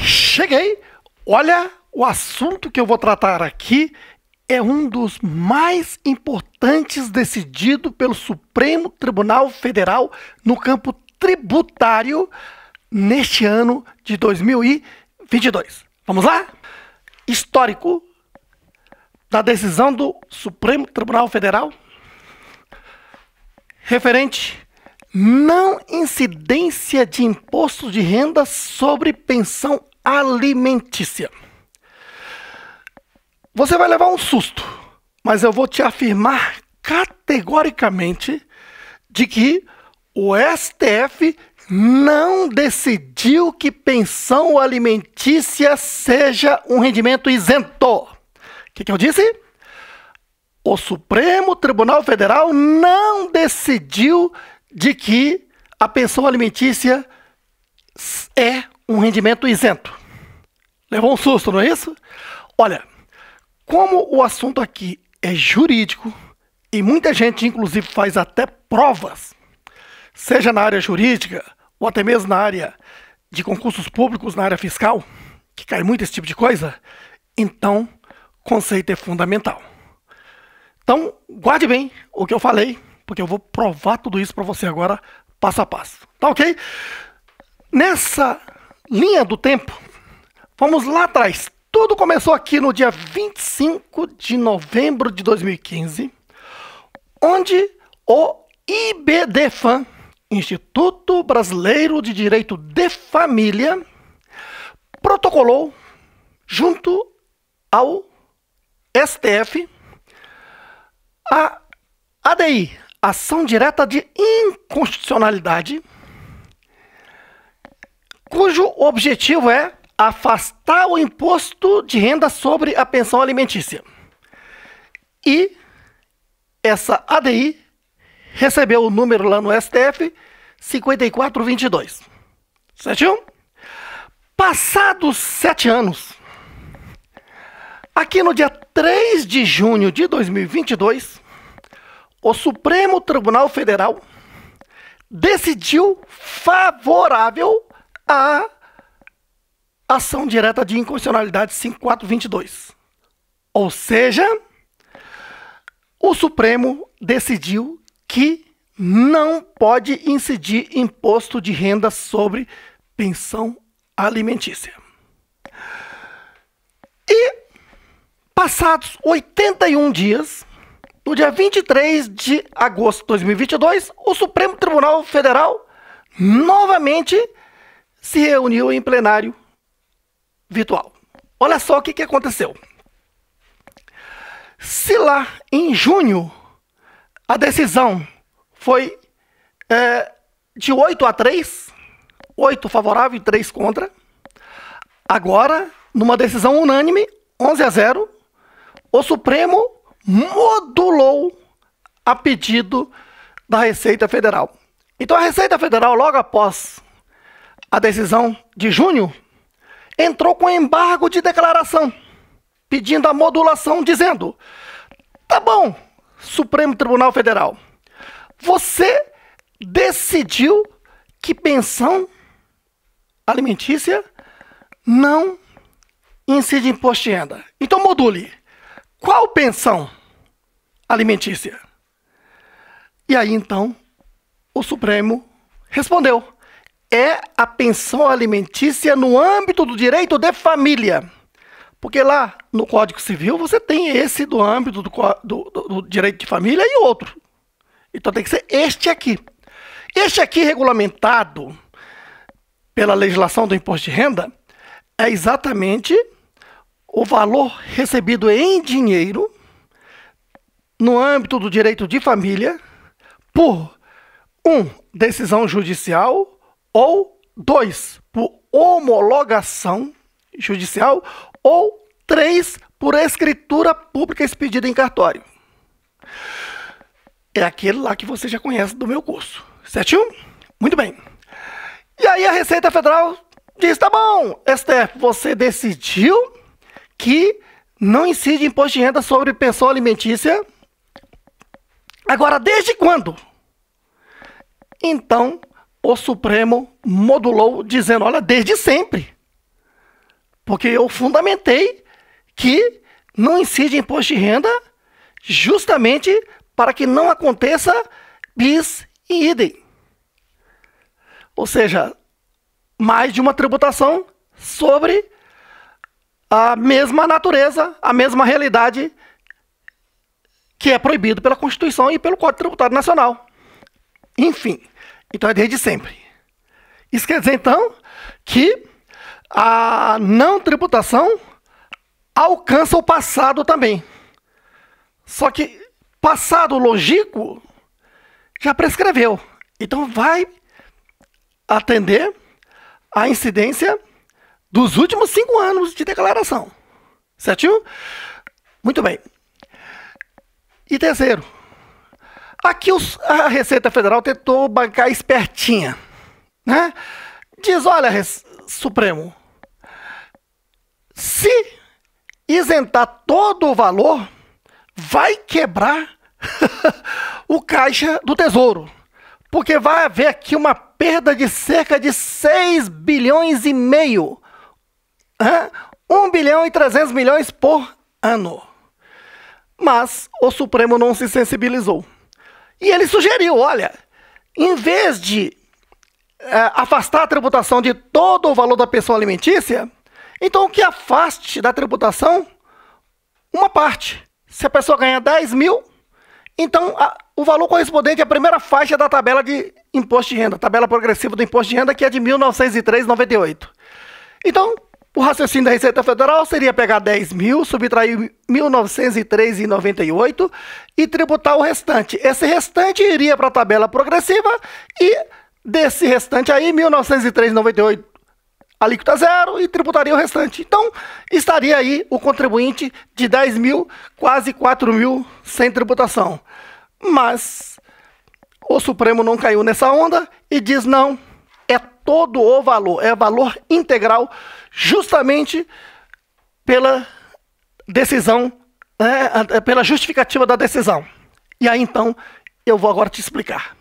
Cheguei! Olha, o assunto que eu vou tratar aqui é um dos mais importantes decidido pelo Supremo Tribunal Federal no campo tributário neste ano de 2022. Vamos lá? Histórico da decisão do Supremo Tribunal Federal referente não incidência de imposto de renda sobre pensão alimentícia. Você vai levar um susto, mas eu vou te afirmar categoricamente de que o STF não decidiu que pensão alimentícia seja um rendimento isento. O que, que eu disse? o Supremo Tribunal Federal não decidiu de que a pensão alimentícia é um rendimento isento. Levou um susto, não é isso? Olha, como o assunto aqui é jurídico e muita gente, inclusive, faz até provas, seja na área jurídica ou até mesmo na área de concursos públicos, na área fiscal, que cai muito esse tipo de coisa, então conceito é fundamental. Então, guarde bem o que eu falei, porque eu vou provar tudo isso para você agora, passo a passo. Tá ok? Nessa linha do tempo, vamos lá atrás. Tudo começou aqui no dia 25 de novembro de 2015, onde o IBDFAM, Instituto Brasileiro de Direito de Família, protocolou junto ao STF a ADI, ação direta de inconstitucionalidade, cujo objetivo é afastar o imposto de renda sobre a pensão alimentícia. E essa ADI recebeu o número lá no STF 5422. Certinho? Passados sete anos, Aqui no dia 3 de junho de 2022, o Supremo Tribunal Federal decidiu favorável à ação direta de inconstitucionalidade 5422. Ou seja, o Supremo decidiu que não pode incidir imposto de renda sobre pensão alimentícia. Passados 81 dias, no dia 23 de agosto de 2022, o Supremo Tribunal Federal novamente se reuniu em plenário virtual. Olha só o que, que aconteceu. Se lá em junho a decisão foi é, de 8 a 3, 8 favorável e 3 contra, agora, numa decisão unânime, 11 a 0, o Supremo modulou a pedido da Receita Federal. Então a Receita Federal, logo após a decisão de junho, entrou com embargo de declaração, pedindo a modulação, dizendo: tá bom, Supremo Tribunal Federal, você decidiu que pensão alimentícia não incide imposto de renda. Então module. Qual pensão alimentícia? E aí então o Supremo respondeu: é a pensão alimentícia no âmbito do direito de família. Porque lá no Código Civil você tem esse do âmbito do, do, do, direito de família e outro. Então tem que ser este aqui. Este aqui regulamentado pela legislação do imposto de renda é exatamente o valor recebido em dinheiro no âmbito do direito de família por um decisão judicial ou dois por homologação judicial ou três por escritura pública expedida em cartório. É aquele lá que você já conhece do meu curso, certinho? Muito bem. E aí a Receita Federal diz: tá bom, STF, você decidiu que não incide imposto de renda sobre pessoa alimentícia. Agora, desde quando? Então, o Supremo modulou dizendo: olha, desde sempre. Porque eu fundamentei que não incide imposto de renda justamente para que não aconteça bis e idem. Ou seja, mais de uma tributação sobre a mesma natureza, a mesma realidade que é proibido pela Constituição e pelo Código Tributário Nacional. Enfim, então é desde sempre. Isso quer dizer, então, que a não tributação alcança o passado também. Só que passado logico já prescreveu. Então vai atender à incidência dos últimos cinco anos de declaração. Certinho? Muito bem. E terceiro, aqui os, a Receita Federal tentou bancar espertinha. Né? Diz: olha, Supremo, se isentar todo o valor, vai quebrar o caixa do Tesouro. Porque vai haver aqui uma perda de cerca de 6 bilhões e meio 1 bilhão e 300 milhões por ano. Mas o Supremo não se sensibilizou. E ele sugeriu: olha, em vez de é, afastar a tributação de todo o valor da pensão alimentícia, então que afaste da tributação uma parte. Se a pessoa ganha 10 mil, então a, o valor correspondente à primeira faixa da tabela de imposto de renda, tabela progressiva do imposto de renda, que é de 1903,98. Então, o raciocínio da Receita Federal seria pegar 10 mil, subtrair 1.903,98 e tributar o restante. Esse restante iria para a tabela progressiva e desse restante aí, 1.903,98 alíquota zero e tributaria o restante. Então, estaria aí o contribuinte de 10 mil, quase 4 mil sem tributação. Mas o Supremo não caiu nessa onda e diz não, é todo o valor, é valor integral justamente pela decisão, né, pela justificativa da decisão. E aí então eu vou agora te explicar.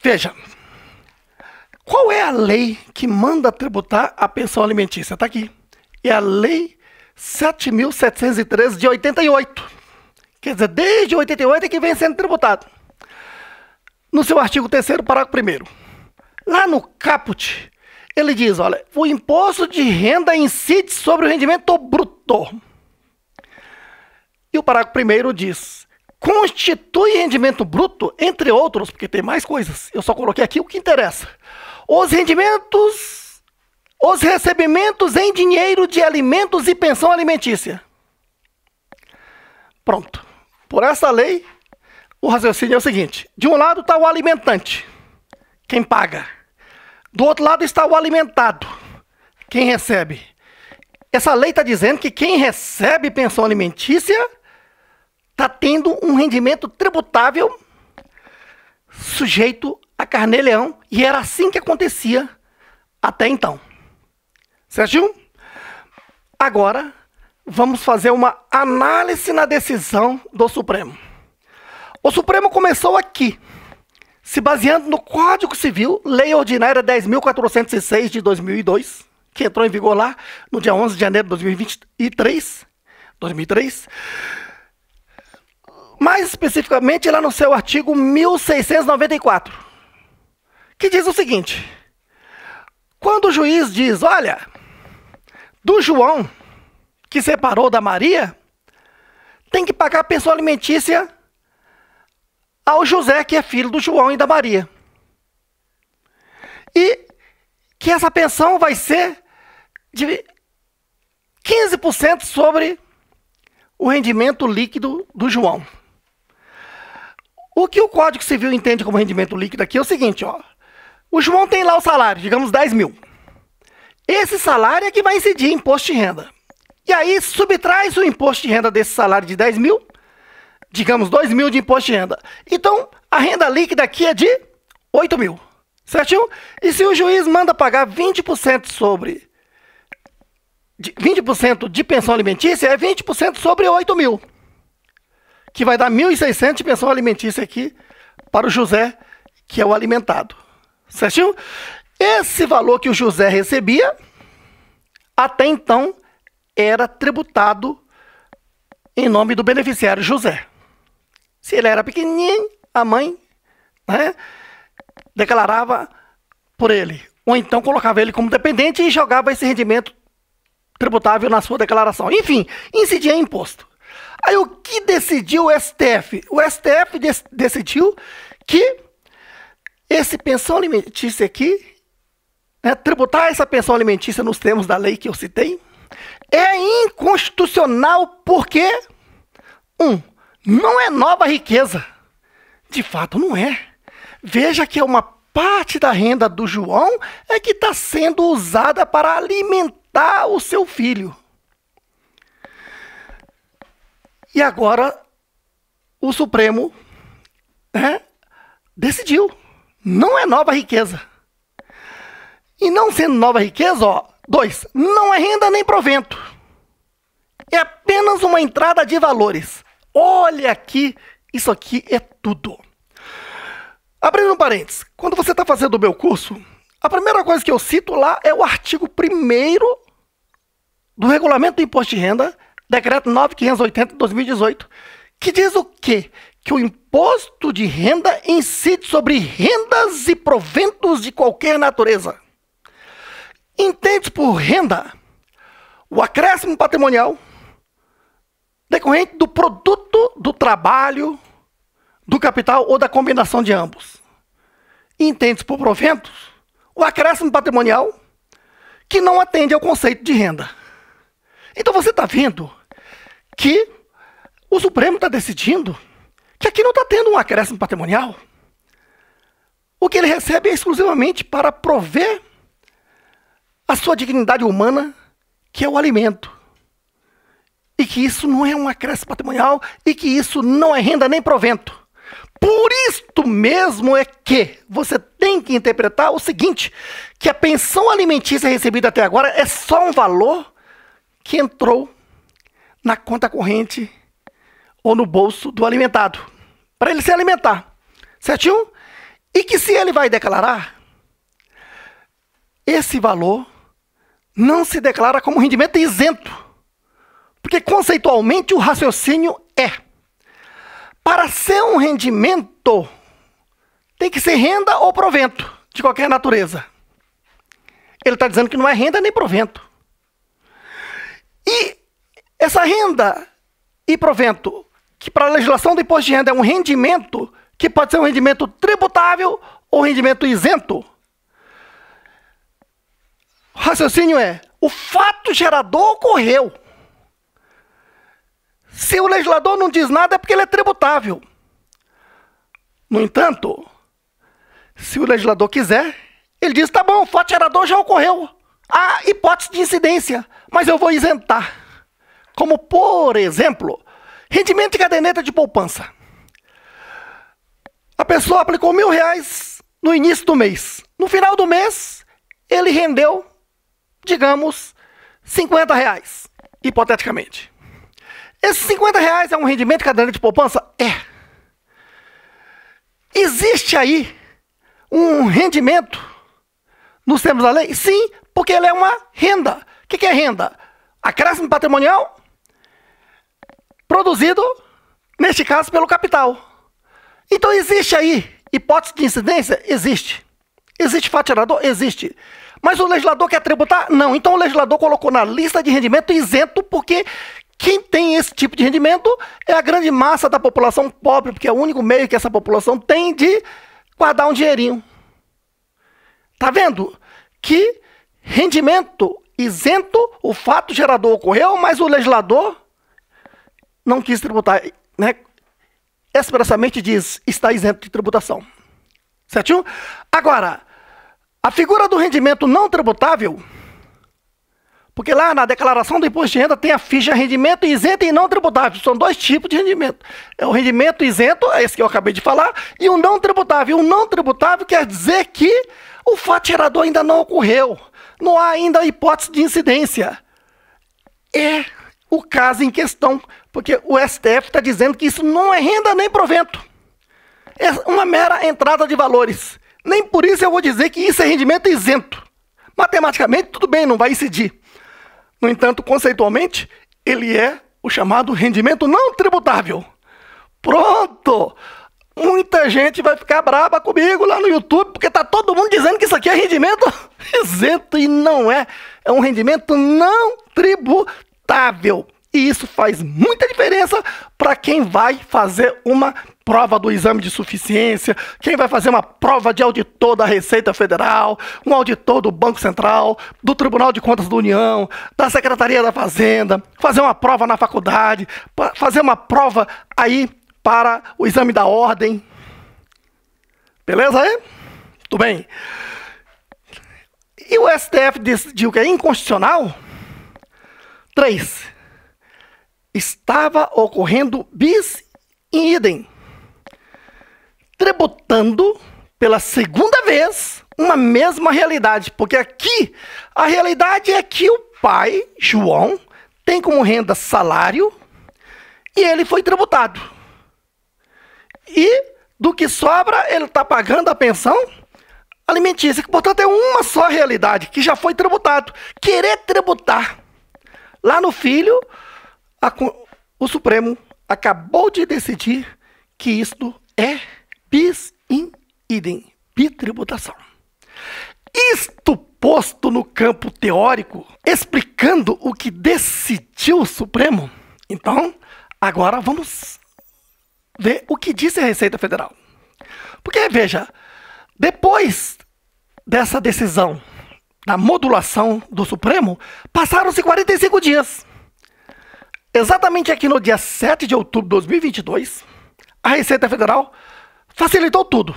Veja, qual é a lei que manda tributar a pensão alimentícia? Está aqui. É a Lei 7.713 de 88. Quer dizer, desde 88 é que vem sendo tributado. No seu artigo 3, parágrafo 1. Lá no caput ele diz: olha, o imposto de renda incide sobre o rendimento bruto. E o parágrafo primeiro diz: constitui rendimento bruto, entre outros, porque tem mais coisas. Eu só coloquei aqui o que interessa. Os rendimentos, os recebimentos em dinheiro de alimentos e pensão alimentícia. Pronto. Por essa lei, o raciocínio é o seguinte: de um lado está o alimentante, quem paga. Do outro lado está o alimentado. Quem recebe? Essa lei está dizendo que quem recebe pensão alimentícia está tendo um rendimento tributável sujeito a carne leão E era assim que acontecia até então. Sérgio, Agora, vamos fazer uma análise na decisão do Supremo. O Supremo começou aqui. Se baseando no Código Civil, Lei Ordinária 10.406 de 2002, que entrou em vigor lá no dia 11 de janeiro de 2023, 2003, mais especificamente lá no seu artigo 1694, que diz o seguinte: quando o juiz diz, olha, do João que separou da Maria, tem que pagar a pensão alimentícia ao José, que é filho do João e da Maria. E que essa pensão vai ser de 15% sobre o rendimento líquido do João. O que o Código Civil entende como rendimento líquido aqui é o seguinte, ó. O João tem lá o salário, digamos 10 mil. Esse salário é que vai incidir imposto de renda. E aí subtrai o imposto de renda desse salário de 10 mil digamos, 2 mil de imposto de renda. Então, a renda líquida aqui é de 8 mil, certinho? E se o juiz manda pagar 20% sobre... De 20% de pensão alimentícia é 20% sobre 8 mil, que vai dar 1.600 de pensão alimentícia aqui para o José, que é o alimentado, certinho? Esse valor que o José recebia, até então, era tributado em nome do beneficiário José se ele era pequenininho, a mãe né, declarava por ele. Ou então colocava ele como dependente e jogava esse rendimento tributável na sua declaração. Enfim, incidia em imposto. Aí o que decidiu o STF? O STF decidiu que esse pensão alimentícia aqui, né, tributar essa pensão alimentícia nos termos da lei que eu citei, é inconstitucional porque, um, não é nova riqueza. De fato, não é. Veja que é uma parte da renda do João é que está sendo usada para alimentar o seu filho. E agora o Supremo né, decidiu. Não é nova riqueza. E não sendo nova riqueza, ó, dois, não é renda nem provento. É apenas uma entrada de valores. Olha aqui, isso aqui é tudo. Abrindo um parênteses, quando você está fazendo o meu curso, a primeira coisa que eu cito lá é o artigo 1 do Regulamento do Imposto de Renda, Decreto 9580 de 2018, que diz o quê? Que o imposto de renda incide sobre rendas e proventos de qualquer natureza. Entende por renda o acréscimo patrimonial decorrente do produto do trabalho, do capital ou da combinação de ambos. Entende-se por proventos o acréscimo patrimonial que não atende ao conceito de renda. Então você está vendo que o Supremo está decidindo que aqui não está tendo um acréscimo patrimonial. O que ele recebe é exclusivamente para prover a sua dignidade humana, que é o alimento e que isso não é um acréscimo patrimonial e que isso não é renda nem provento. Por isto mesmo é que você tem que interpretar o seguinte: que a pensão alimentícia recebida até agora é só um valor que entrou na conta corrente ou no bolso do alimentado, para ele se alimentar. Certinho? E que se ele vai declarar, esse valor não se declara como rendimento isento porque conceitualmente o raciocínio é. Para ser um rendimento, tem que ser renda ou provento, de qualquer natureza. Ele está dizendo que não é renda nem provento. E essa renda e provento, que para a legislação do imposto de renda é um rendimento, que pode ser um rendimento tributável ou rendimento isento. O raciocínio é: o fato gerador ocorreu. Se o legislador não diz nada é porque ele é tributável. No entanto, se o legislador quiser, ele diz: tá bom, o fato gerador já ocorreu. Há hipótese de incidência, mas eu vou isentar. Como, por exemplo, rendimento de caderneta de poupança. A pessoa aplicou mil reais no início do mês. No final do mês, ele rendeu, digamos, 50 reais, hipoteticamente. Esses 50 reais é um rendimento cada ano de poupança? É. Existe aí um rendimento nos termos da lei? Sim, porque ela é uma renda. O que é renda? Acréscimo patrimonial produzido, neste caso, pelo capital. Então existe aí hipótese de incidência? Existe. Existe fatirador? Existe. Mas o legislador quer tributar? Não. Então o legislador colocou na lista de rendimento isento porque quem tem esse tipo de rendimento é a grande massa da população pobre, porque é o único meio que essa população tem de guardar um dinheirinho. Tá vendo? Que rendimento isento, o fato gerador ocorreu, mas o legislador não quis tributar, né? Expressamente diz está isento de tributação. Certinho? Agora, a figura do rendimento não tributável porque lá na declaração do imposto de renda tem a ficha rendimento isento e não tributável. São dois tipos de rendimento. É o rendimento isento, é esse que eu acabei de falar, e o não tributável. E o não tributável quer dizer que o fato gerador ainda não ocorreu. Não há ainda hipótese de incidência. É o caso em questão, porque o STF está dizendo que isso não é renda nem provento. É uma mera entrada de valores. Nem por isso eu vou dizer que isso é rendimento isento. Matematicamente, tudo bem, não vai incidir. No entanto, conceitualmente, ele é o chamado rendimento não tributável. Pronto! Muita gente vai ficar braba comigo lá no YouTube, porque tá todo mundo dizendo que isso aqui é rendimento isento e não é. É um rendimento não tributável. E isso faz muita diferença para quem vai fazer uma prova do exame de suficiência, quem vai fazer uma prova de auditor da Receita Federal, um auditor do Banco Central, do Tribunal de Contas da União, da Secretaria da Fazenda, fazer uma prova na faculdade, fazer uma prova aí para o exame da ordem. Beleza aí? Tudo bem. E o STF decidiu que é inconstitucional? Três. Estava ocorrendo bis in idem tributando pela segunda vez uma mesma realidade, porque aqui a realidade é que o pai, João, tem como renda salário e ele foi tributado. E do que sobra, ele está pagando a pensão alimentícia, portanto é uma só realidade, que já foi tributado. Querer tributar lá no filho, a, o Supremo acabou de decidir que isto é PIS in idem, bitributação. Isto posto no campo teórico, explicando o que decidiu o Supremo. Então, agora vamos ver o que disse a Receita Federal. Porque, veja, depois dessa decisão da modulação do Supremo, passaram-se 45 dias. Exatamente aqui no dia 7 de outubro de 2022, a Receita Federal facilitou tudo.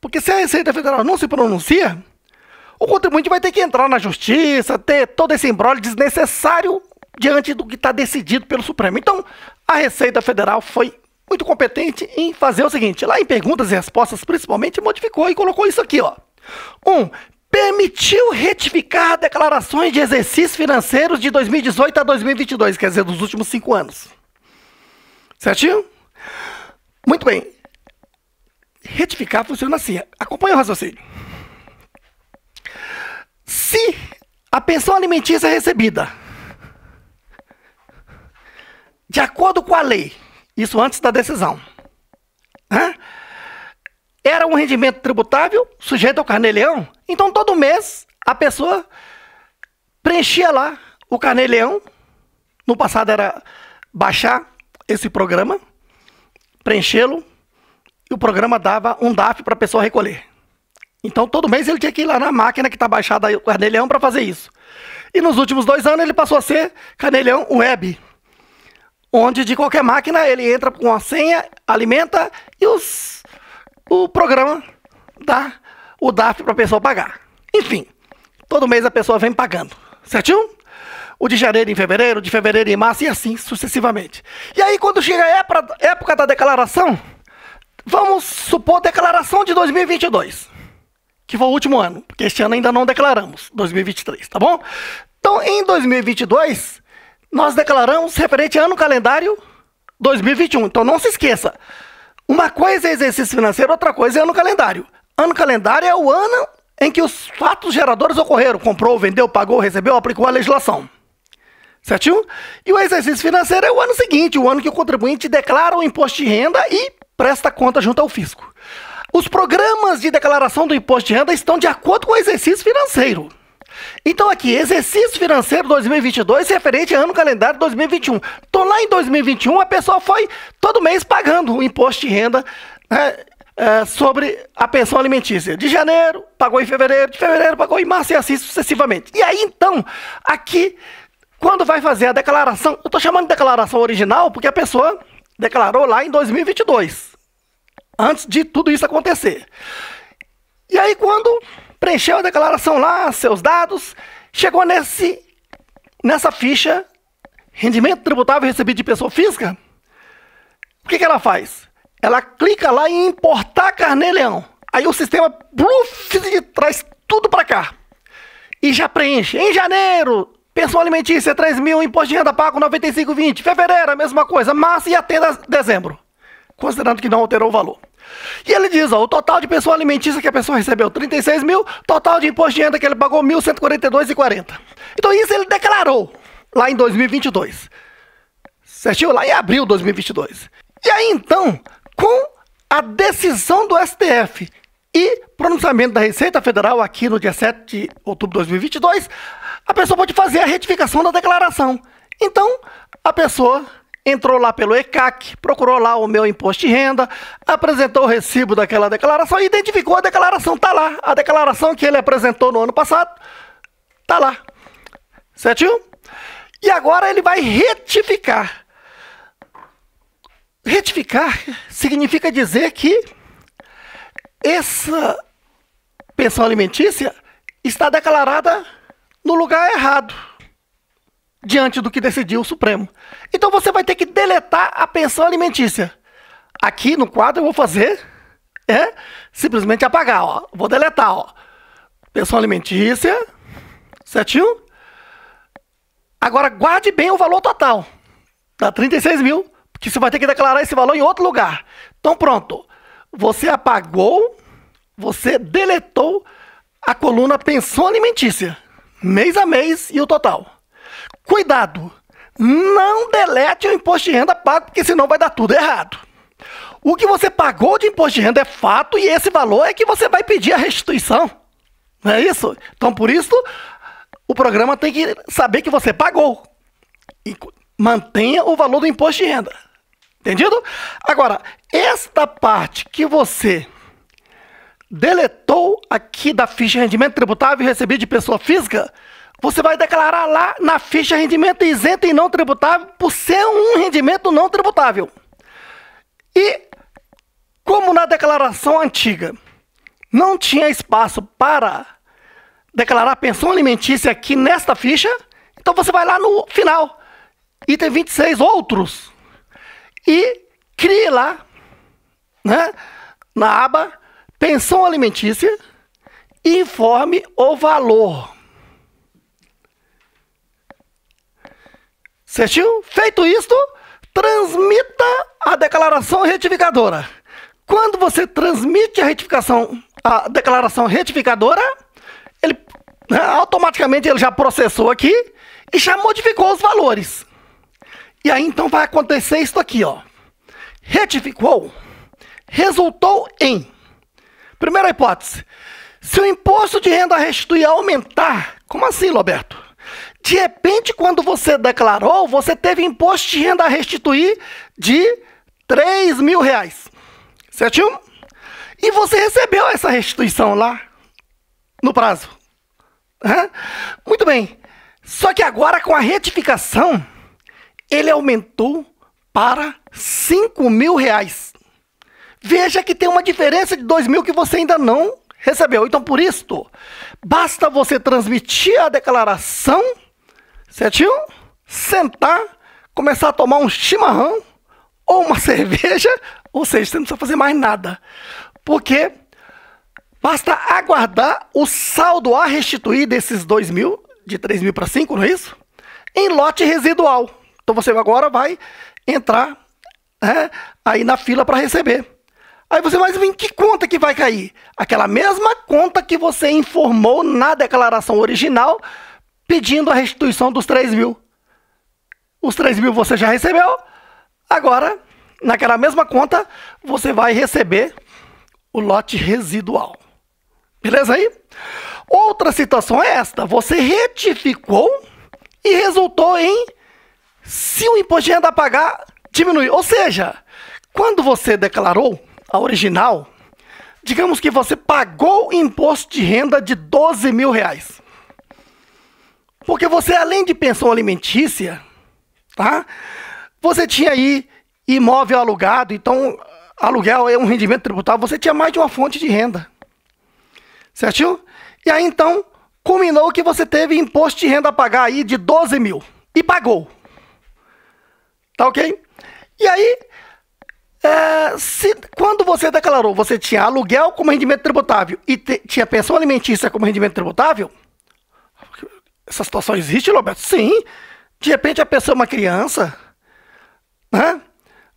Porque se a Receita Federal não se pronuncia, o contribuinte vai ter que entrar na justiça, ter todo esse embrolho desnecessário diante do que está decidido pelo Supremo. Então, a Receita Federal foi muito competente em fazer o seguinte: lá em perguntas e respostas, principalmente, modificou e colocou isso aqui, ó. Um, permitiu retificar declarações de exercícios financeiros de 2018 a 2022, quer dizer, dos últimos cinco anos. Certinho? Muito bem. Retificar funciona assim. Acompanha o raciocínio. Se a pensão alimentícia é recebida de acordo com a lei, isso antes da decisão, né? era um rendimento tributável sujeito ao carneleão, então todo mês a pessoa preenchia lá o carneleão. No passado era baixar esse programa, preenchê-lo e o programa dava um DAF para a pessoa recolher. Então, todo mês ele tinha que ir lá na máquina que está baixada o Carnelhão para fazer isso. E nos últimos dois anos ele passou a ser Carnelhão Web, onde de qualquer máquina ele entra com a senha, alimenta e os, o programa dá o DAF para a pessoa pagar. Enfim, todo mês a pessoa vem pagando, certinho? O de janeiro em fevereiro, de fevereiro em março e assim sucessivamente. E aí, quando chega a época da declaração, Vamos supor declaração de 2022, que foi o último ano, porque este ano ainda não declaramos, 2023, tá bom? Então, em 2022, nós declaramos referente ano calendário 2021. Então, não se esqueça, uma coisa é exercício financeiro, outra coisa é ano calendário. Ano calendário é o ano em que os fatos geradores ocorreram, comprou, vendeu, pagou, recebeu, aplicou a legislação. Certinho? E o exercício financeiro é o ano seguinte, o ano que o contribuinte declara o imposto de renda e presta conta junto ao fisco. Os programas de declaração do imposto de renda estão de acordo com o exercício financeiro. Então aqui, exercício financeiro 2022 referente ao ano calendário 2021. Então lá em 2021 a pessoa foi todo mês pagando o imposto de renda né, é, sobre a pensão alimentícia. De janeiro pagou em fevereiro, de fevereiro pagou em março e assim sucessivamente. E aí então, aqui, quando vai fazer a declaração, eu estou chamando de declaração original porque a pessoa declarou lá em 2022, antes de tudo isso acontecer. E aí, quando preencheu a declaração lá, seus dados, chegou nesse, nessa ficha, rendimento tributável recebido de pessoa física, o que, que ela faz? Ela clica lá em importar carnê-leão. Aí o sistema bluf, traz tudo para cá. E já preenche. Em janeiro Pensão alimentícia, 3 mil, imposto de renda pago, 95,20. Fevereiro, a mesma coisa, março e até dezembro. Considerando que não alterou o valor. E ele diz, ó, o total de pensão alimentícia que a pessoa recebeu, 36 mil, total de imposto de renda que ele pagou, 1.142,40. Então isso ele declarou lá em 2022. Certinho? Lá em abril de 2022. E aí então, com a decisão do STF e pronunciamento da Receita Federal aqui no dia 7 de outubro de 2022, a pessoa pode fazer a retificação da declaração. Então, a pessoa entrou lá pelo ECAC, procurou lá o meu imposto de renda, apresentou o recibo daquela declaração, identificou a declaração, está lá. A declaração que ele apresentou no ano passado, está lá. Certinho? E agora ele vai retificar. Retificar significa dizer que essa pensão alimentícia está declarada no lugar errado diante do que decidiu o Supremo. Então você vai ter que deletar a pensão alimentícia. Aqui no quadro eu vou fazer é simplesmente apagar, ó. Vou deletar, ó. Pensão alimentícia, certinho? Agora guarde bem o valor total. Dá 36 mil, porque você vai ter que declarar esse valor em outro lugar. Então pronto, você apagou, você deletou a coluna pensão alimentícia mês a mês e o total. Cuidado! Não delete o imposto de renda pago, porque senão vai dar tudo errado. O que você pagou de imposto de renda é fato e esse valor é que você vai pedir a restituição. Não é isso? Então, por isso, o programa tem que saber que você pagou. E mantenha o valor do imposto de renda. Entendido? Agora, esta parte que você deletou aqui da ficha rendimento tributável e recebido de pessoa física, você vai declarar lá na ficha rendimento isento e não tributável por ser um rendimento não tributável. E como na declaração antiga não tinha espaço para declarar pensão alimentícia aqui nesta ficha, então você vai lá no final, item 26, outros, e crie lá, né, na aba Pensão alimentícia, informe o valor. Certinho? Feito isto, transmita a declaração retificadora. Quando você transmite a retificação, a declaração retificadora, ele né, automaticamente ele já processou aqui e já modificou os valores. E aí então vai acontecer isso aqui, ó. Retificou, resultou em Primeira hipótese: se o imposto de renda restituir aumentar, como assim, Roberto? De repente, quando você declarou, você teve imposto de renda a restituir de 3 mil reais. Certinho? E você recebeu essa restituição lá no prazo. Muito bem. Só que agora com a retificação, ele aumentou para 5 mil reais veja que tem uma diferença de dois mil que você ainda não recebeu. Então, por isso, basta você transmitir a declaração, certinho? Sentar, começar a tomar um chimarrão ou uma cerveja, ou seja, você não precisa fazer mais nada. Porque basta aguardar o saldo a restituir desses dois mil, de três mil para cinco não é isso? Em lote residual. Então você agora vai entrar é, aí na fila para receber. Aí você, mais em que conta que vai cair? Aquela mesma conta que você informou na declaração original pedindo a restituição dos 3 mil. Os 3 mil você já recebeu, agora, naquela mesma conta, você vai receber o lote residual. Beleza aí? Outra situação é esta: você retificou e resultou em se o imposto de renda a pagar diminuir. Ou seja, quando você declarou, a original, digamos que você pagou imposto de renda de 12 mil reais. Porque você, além de pensão alimentícia, tá? Você tinha aí imóvel alugado, então aluguel é um rendimento tributável, você tinha mais de uma fonte de renda. Certinho? E aí então, culminou que você teve imposto de renda a pagar aí de 12 mil. E pagou. Tá ok? E aí, é, se, quando você declarou, você tinha aluguel como rendimento tributável e te, tinha pensão alimentícia como rendimento tributável? Essa situação existe, Roberto? Sim. De repente a pessoa é uma criança, né?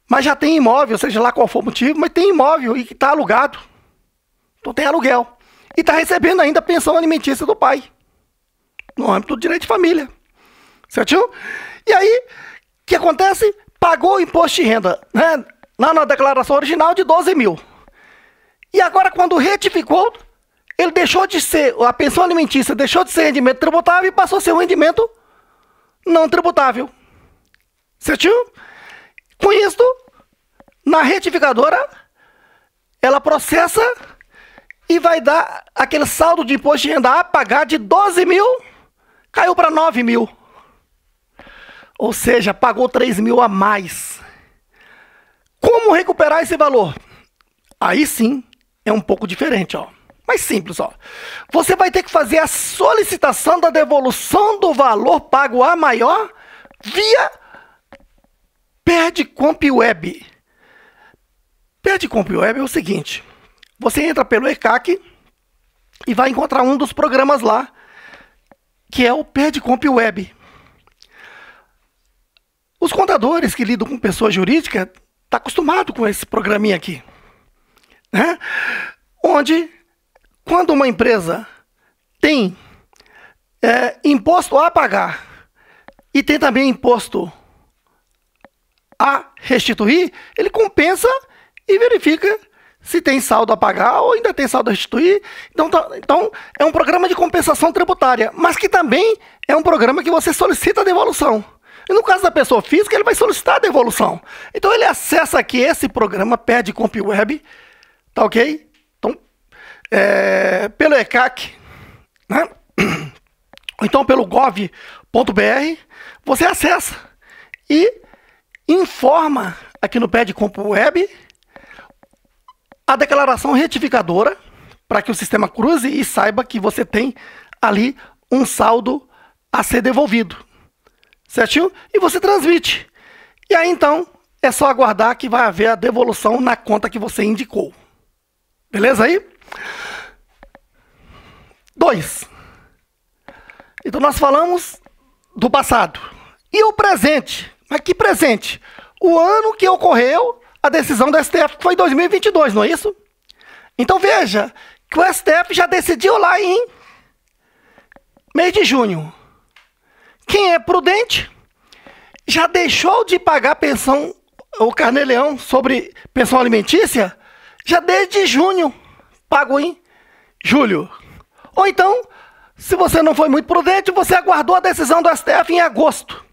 mas já tem imóvel, seja lá qual for o motivo, mas tem imóvel e está alugado. Então tem aluguel. E está recebendo ainda a pensão alimentícia do pai. No âmbito do direito de família. Certinho? E aí, o que acontece? Pagou o imposto de renda, né? na declaração original de 12 mil. E agora, quando retificou, ele deixou de ser, a pensão alimentícia deixou de ser rendimento tributável e passou a ser um rendimento não tributável. Certinho? Com isto, na retificadora, ela processa e vai dar aquele saldo de imposto de renda a pagar de 12 mil, caiu para 9 mil. Ou seja, pagou 3 mil a mais recuperar esse valor. Aí sim é um pouco diferente, ó. Mais simples, ó. Você vai ter que fazer a solicitação da devolução do valor pago a maior via Perdcomp Web. Perdcomp Web é o seguinte: você entra pelo ECAC e vai encontrar um dos programas lá, que é o Perdcomp Web. Os contadores que lidam com pessoa jurídica está acostumado com esse programinha aqui. Né? Onde, quando uma empresa tem é, imposto a pagar e tem também imposto a restituir, ele compensa e verifica se tem saldo a pagar ou ainda tem saldo a restituir. Então, tá, então é um programa de compensação tributária, mas que também é um programa que você solicita devolução. E no caso da pessoa física, ele vai solicitar a devolução. Então ele acessa aqui esse programa, pede comp web, tá ok? Então, é, pelo ECAC, né? ou então pelo gov.br, você acessa e informa aqui no pede comp web a declaração retificadora para que o sistema cruze e saiba que você tem ali um saldo a ser devolvido certinho? E você transmite. E aí então é só aguardar que vai haver a devolução na conta que você indicou. Beleza aí? Dois. Então nós falamos do passado. E o presente? Mas que presente? O ano que ocorreu a decisão do STF foi 2022, não é isso? Então veja que o STF já decidiu lá em mês de junho. Quem é prudente já deixou de pagar pensão o carneleão sobre pensão alimentícia já desde junho, pago em julho. Ou então, se você não foi muito prudente, você aguardou a decisão do STF em agosto.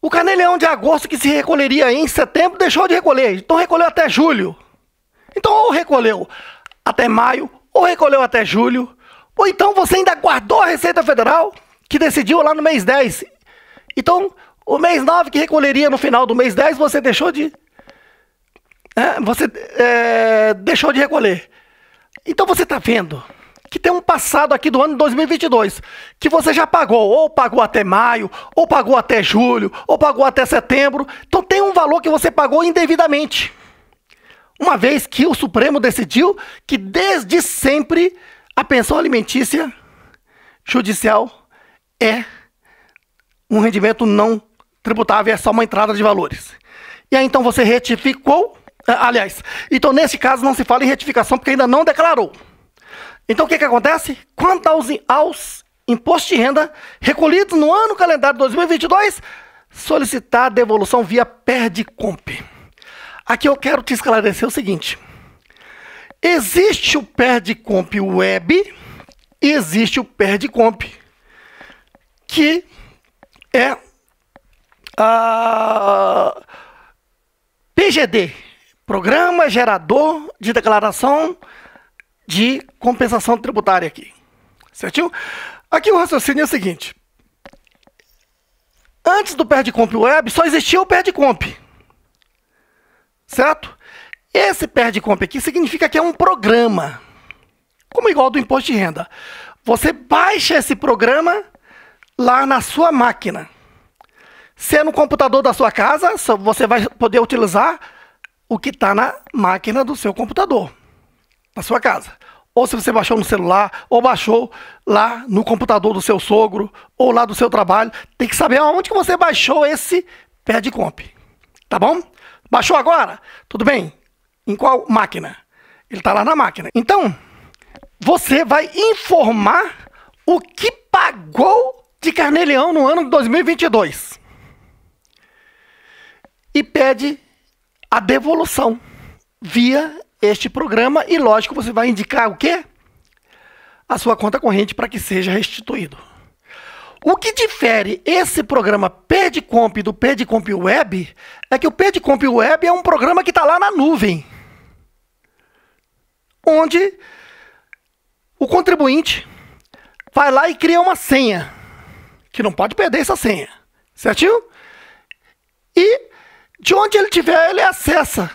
O carneleão de agosto que se recolheria em setembro deixou de recolher, então recolheu até julho. Então ou recolheu até maio, ou recolheu até julho, ou então você ainda guardou a Receita Federal que decidiu lá no mês 10. Então, o mês 9 que recolheria no final do mês 10, você deixou de. É, você é, deixou de recolher. Então você está vendo que tem um passado aqui do ano de 2022 que você já pagou, ou pagou até maio, ou pagou até julho, ou pagou até setembro. Então tem um valor que você pagou indevidamente. Uma vez que o Supremo decidiu que desde sempre a pensão alimentícia judicial é um rendimento não tributável, é só uma entrada de valores. E aí então você retificou, eh, aliás, então nesse caso não se fala em retificação porque ainda não declarou. Então o que, que acontece? Quanto aos, aos de renda recolhidos no ano calendário 2022, solicitar devolução via PERDICOMP. Aqui eu quero te esclarecer o seguinte. Existe o PERDICOMP web e existe o PERDICOMP que é a ah, PGD, Programa Gerador de Declaração de Compensação Tributária aqui. Certinho? Aqui o raciocínio é o seguinte. Antes do PERDCOMP Web, só existia o PERDCOMP. Certo? Esse PERDCOMP aqui significa que é um programa. Como igual ao do Imposto de Renda. Você baixa esse programa lá na sua máquina. Se é no computador da sua casa, você vai poder utilizar o que está na máquina do seu computador, na sua casa. Ou se você baixou no celular, ou baixou lá no computador do seu sogro, ou lá do seu trabalho, tem que saber aonde que você baixou esse pé de comp. Tá bom? Baixou agora? Tudo bem? Em qual máquina? Ele está lá na máquina. Então, você vai informar o que pagou de carneleão no ano 2022 e pede a devolução via este programa e lógico você vai indicar o quê? A sua conta corrente para que seja restituído. O que difere esse programa PedComp do PedComp Web é que o PedComp Web é um programa que está lá na nuvem, onde o contribuinte vai lá e cria uma senha que não pode perder essa senha. Certinho? E de onde ele tiver, ele acessa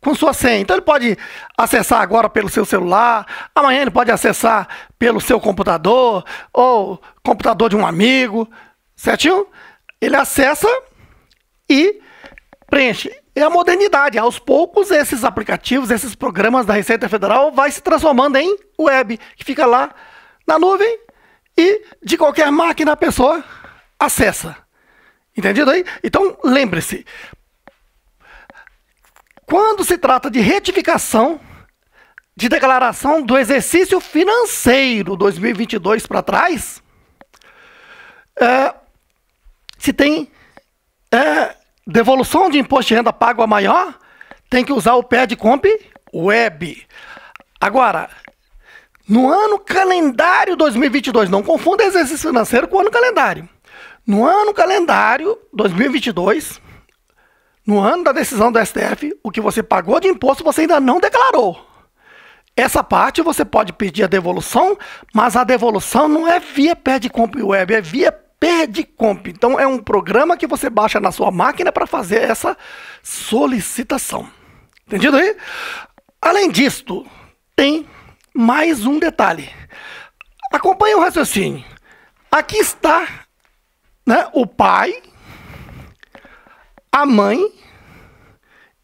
com sua senha. Então ele pode acessar agora pelo seu celular, amanhã ele pode acessar pelo seu computador ou computador de um amigo, certinho? Ele acessa e preenche. É a modernidade. Aos poucos, esses aplicativos, esses programas da Receita Federal vai se transformando em web, que fica lá na nuvem e de qualquer máquina a pessoa acessa. Entendido aí? Então, lembre-se. Quando se trata de retificação de declaração do exercício financeiro 2022 para trás, é, se tem é, devolução de imposto de renda pago a maior, tem que usar o PED Comp Web. Agora, no ano calendário 2022, não confunda exercício financeiro com o ano calendário. No ano calendário 2022, no ano da decisão do STF, o que você pagou de imposto você ainda não declarou. Essa parte você pode pedir a devolução, mas a devolução não é via Pedcomp Web, é via Pedcomp. Então é um programa que você baixa na sua máquina para fazer essa solicitação. Entendido aí? Além disto, tem mais um detalhe. Acompanhe o raciocínio. Aqui está né, o pai, a mãe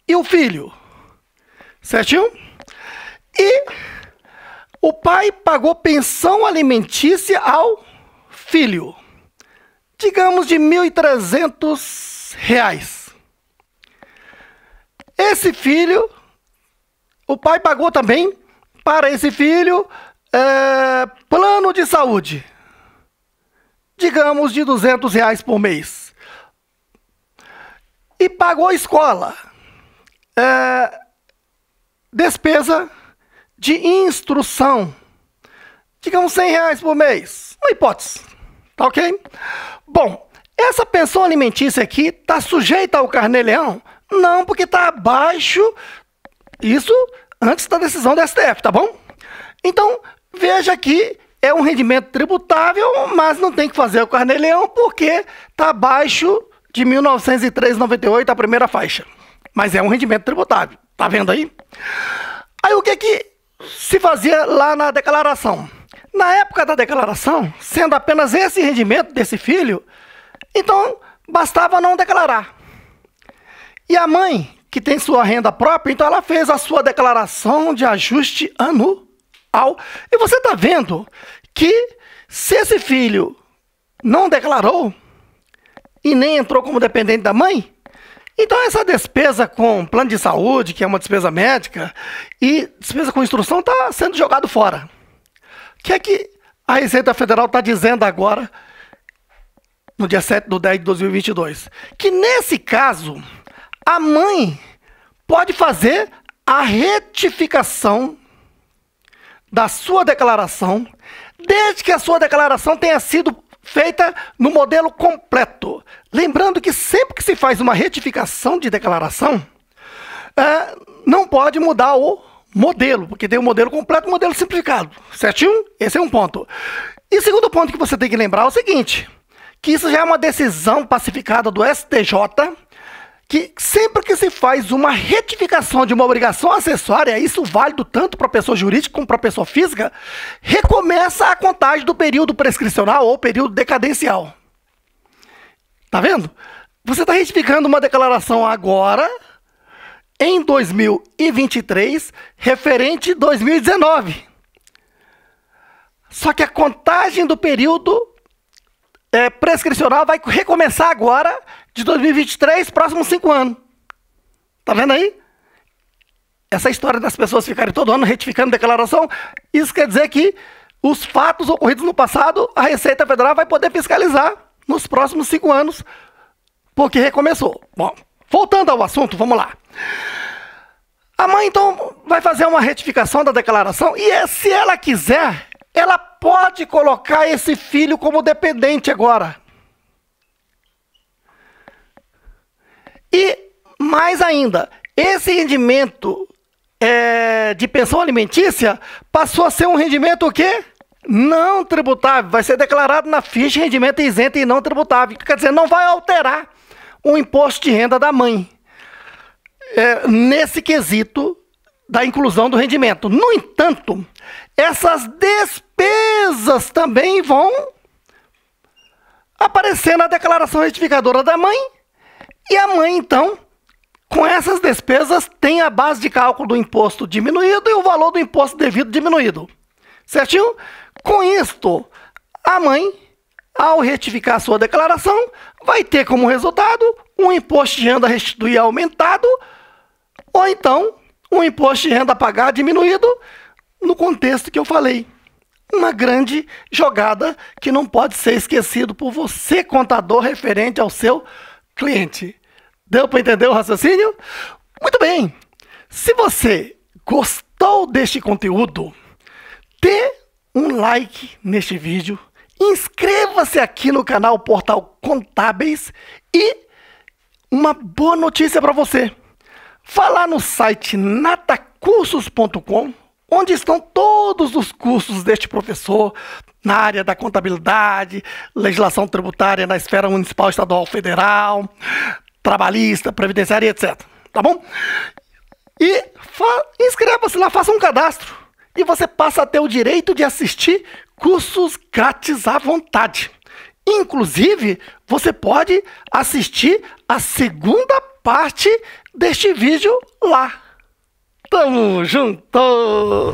e o filho. Certinho? E o pai pagou pensão alimentícia ao filho. Digamos de R$ 1.300. Esse filho, o pai pagou também para esse filho é, plano de saúde. Digamos de 200 reais por mês. E pagou a escola. É, despesa de instrução. Digamos 100 reais por mês. Uma hipótese. Tá ok? Bom, essa pensão alimentícia aqui está sujeita ao carneleão, leão Não, porque está abaixo. Isso antes da decisão do STF, tá bom? Então, veja que é um rendimento tributável, mas não tem que fazer o carneleão porque está abaixo de 1903,98 a primeira faixa. Mas é um rendimento tributável, tá vendo aí? Aí o que que se fazia lá na declaração? Na época da declaração, sendo apenas esse rendimento desse filho, então bastava não declarar. E a mãe que tem sua renda própria, então ela fez a sua declaração de ajuste anual. E você está vendo que se esse filho não declarou e nem entrou como dependente da mãe, então essa despesa com plano de saúde, que é uma despesa médica, e despesa com instrução está sendo jogado fora. O que é que a Receita Federal está dizendo agora, no dia 7 de 10 de 2022? Que nesse caso a mãe pode fazer a retificação da sua declaração, desde que a sua declaração tenha sido feita no modelo completo. Lembrando que sempre que se faz uma retificação de declaração, é, não pode mudar o modelo, porque tem o modelo completo e o modelo simplificado. Certinho? Esse é um ponto. E segundo ponto que você tem que lembrar é o seguinte: que isso já é uma decisão pacificada do STJ que sempre que se faz uma retificação de uma obrigação acessória, isso válido tanto para pessoa jurídica como para pessoa física, recomeça a contagem do período prescricional ou período decadencial. Tá vendo? Você está retificando uma declaração agora, em 2023, referente 2019. Só que a contagem do período é, prescricional vai recomeçar agora, de 2023, próximos cinco anos. Tá vendo aí? Essa história das pessoas ficarem todo ano retificando declaração, isso quer dizer que os fatos ocorridos no passado, a Receita Federal vai poder fiscalizar nos próximos cinco anos, porque recomeçou. Bom, voltando ao assunto, vamos lá. A mãe, então, vai fazer uma retificação da declaração e, se ela quiser, ela pode colocar esse filho como dependente agora. E mais ainda, esse rendimento é, de pensão alimentícia passou a ser um rendimento o quê? Não tributável. Vai ser declarado na ficha de rendimento isento e não tributável. Quer dizer, não vai alterar o imposto de renda da mãe. É, nesse quesito da inclusão do rendimento. No entanto, essas despesas também vão aparecer na declaração retificadora da mãe. E a mãe, então, com essas despesas, tem a base de cálculo do imposto diminuído e o valor do imposto devido diminuído. Certinho? Com isto, a mãe, ao retificar sua declaração, vai ter como resultado um imposto de renda restituir aumentado ou então um imposto de renda pagar diminuído no contexto que eu falei. Uma grande jogada que não pode ser esquecido por você, contador, referente ao seu cliente. Deu para entender o raciocínio? Muito bem. Se você gostou deste conteúdo, dê um like neste vídeo, inscreva-se aqui no canal Portal Contábeis e uma boa notícia para você. Vá lá no site natacursos.com onde estão todos os cursos deste professor na área da contabilidade, legislação tributária na esfera municipal, estadual, federal, trabalhista, previdenciária, etc. Tá bom? E inscreva-se lá, faça um cadastro e você passa a ter o direito de assistir cursos grátis à vontade. Inclusive, você pode assistir a segunda parte deste vídeo lá. 武圣空。